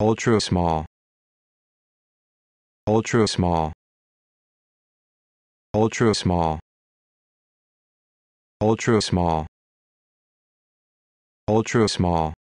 ultra small ultra small ultra small ultra small ultra small